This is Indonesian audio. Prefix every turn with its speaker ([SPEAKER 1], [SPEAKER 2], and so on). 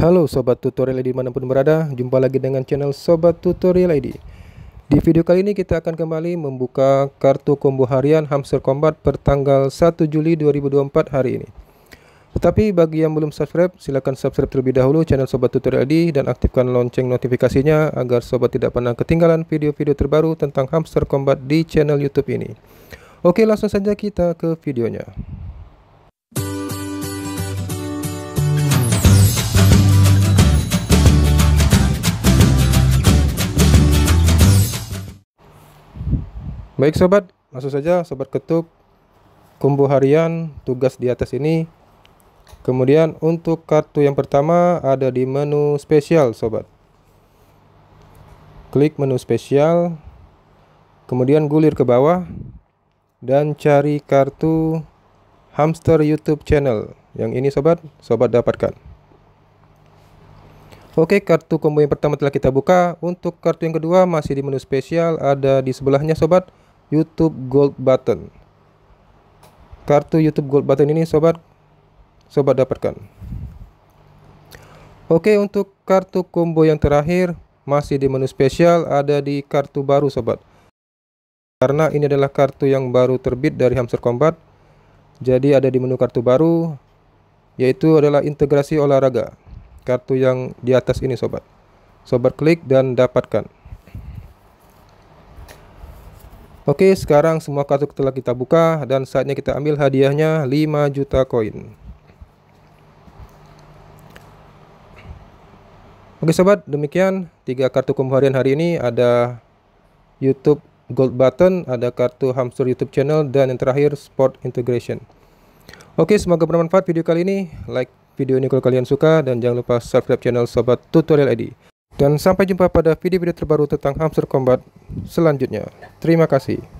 [SPEAKER 1] Halo Sobat Tutorial ID manapun berada, jumpa lagi dengan channel Sobat Tutorial ID Di video kali ini kita akan kembali membuka kartu combo harian Hamster Combat pertanggal 1 Juli 2024 hari ini Tetapi bagi yang belum subscribe, silahkan subscribe terlebih dahulu channel Sobat Tutorial ID Dan aktifkan lonceng notifikasinya agar Sobat tidak pernah ketinggalan video-video terbaru tentang Hamster Combat di channel Youtube ini Oke langsung saja kita ke videonya Baik sobat, langsung saja sobat ketuk kumbu harian tugas di atas ini. Kemudian untuk kartu yang pertama ada di menu spesial sobat. Klik menu spesial, kemudian gulir ke bawah dan cari kartu hamster YouTube channel. Yang ini sobat, sobat dapatkan. Oke, kartu kombo yang pertama telah kita buka. Untuk kartu yang kedua masih di menu spesial ada di sebelahnya sobat YouTube Gold Button. Kartu YouTube Gold Button ini sobat sobat dapatkan. Oke, untuk kartu combo yang terakhir masih di menu spesial ada di kartu baru sobat. Karena ini adalah kartu yang baru terbit dari Hamster Combat, jadi ada di menu kartu baru yaitu adalah integrasi olahraga. Kartu yang di atas ini sobat. Sobat klik dan dapatkan. Oke, sekarang semua kartu telah kita buka dan saatnya kita ambil hadiahnya 5 juta koin. Oke sobat, demikian tiga kartu kombo hari ini ada YouTube Gold Button, ada kartu Hamster YouTube Channel dan yang terakhir Sport Integration. Oke, semoga bermanfaat video kali ini. Like video ini kalau kalian suka dan jangan lupa subscribe channel Sobat Tutorial ID. Dan sampai jumpa pada video-video terbaru tentang hamster combat selanjutnya. Terima kasih.